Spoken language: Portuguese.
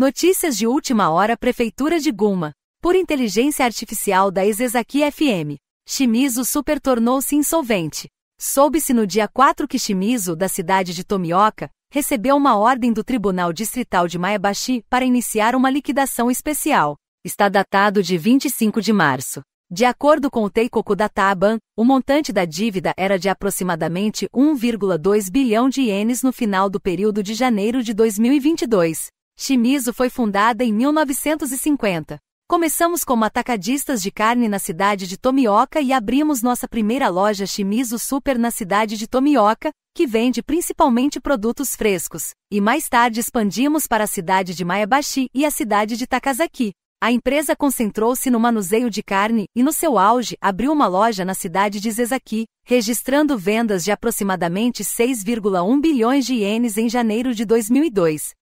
Notícias de última hora Prefeitura de Guma. Por inteligência artificial da Ezezaki FM, Shimizu Super tornou-se insolvente. Soube-se no dia 4 que Shimizu, da cidade de Tomioka, recebeu uma ordem do Tribunal Distrital de Maebashi para iniciar uma liquidação especial. Está datado de 25 de março. De acordo com o Teikoku da Taban, o montante da dívida era de aproximadamente 1,2 bilhão de ienes no final do período de janeiro de 2022. Shimizu foi fundada em 1950. Começamos como atacadistas de carne na cidade de Tomioka e abrimos nossa primeira loja Shimizu Super na cidade de Tomioka, que vende principalmente produtos frescos, e mais tarde expandimos para a cidade de Maebashi e a cidade de Takazaki. A empresa concentrou-se no manuseio de carne e, no seu auge, abriu uma loja na cidade de Zezaki, registrando vendas de aproximadamente 6,1 bilhões de ienes em janeiro de 2002.